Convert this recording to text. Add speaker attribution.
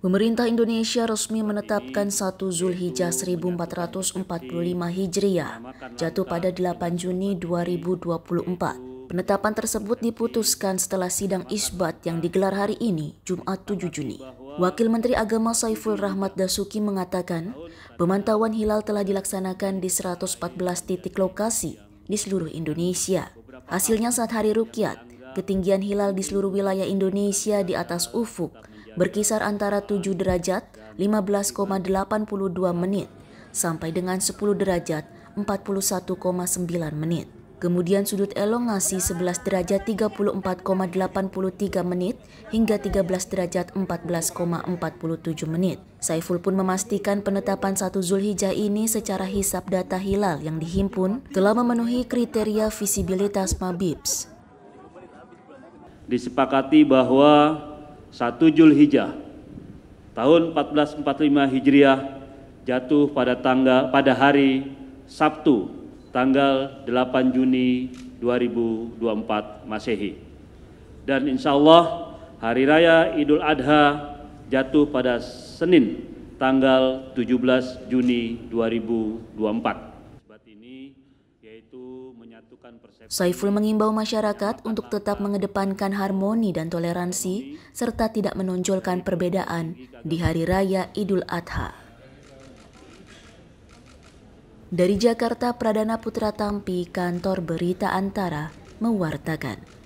Speaker 1: Pemerintah Indonesia resmi menetapkan 1 Zulhijjah 1445 Hijriah jatuh pada 8 Juni 2024. Penetapan tersebut diputuskan setelah sidang isbat yang digelar hari ini, Jumat 7 Juni. Wakil Menteri Agama Saiful Rahmat Dasuki mengatakan, pemantauan hilal telah dilaksanakan di 114 titik lokasi di seluruh Indonesia. Hasilnya saat hari rukyat, Ketinggian hilal di seluruh wilayah Indonesia di atas ufuk berkisar antara 7 derajat 15,82 menit sampai dengan 10 derajat 41,9 menit. Kemudian sudut elongasi 11 derajat 34,83 menit hingga 13 derajat 14,47 menit. Saiful pun memastikan penetapan satu Zulhijjah ini secara hisap data hilal yang dihimpun telah memenuhi kriteria visibilitas Mabips
Speaker 2: disepakati bahwa satu Julhijjah tahun 1445 Hijriah jatuh pada tanggal pada hari Sabtu tanggal 8 Juni 2024 Masehi. Dan insya Allah hari raya Idul Adha jatuh pada Senin tanggal 17 Juni 2024.
Speaker 1: Saiful mengimbau masyarakat untuk tetap mengedepankan harmoni dan toleransi serta tidak menonjolkan perbedaan di Hari Raya Idul Adha. Dari Jakarta, Pradana Putra Tampi, kantor Berita Antara, mewartakan.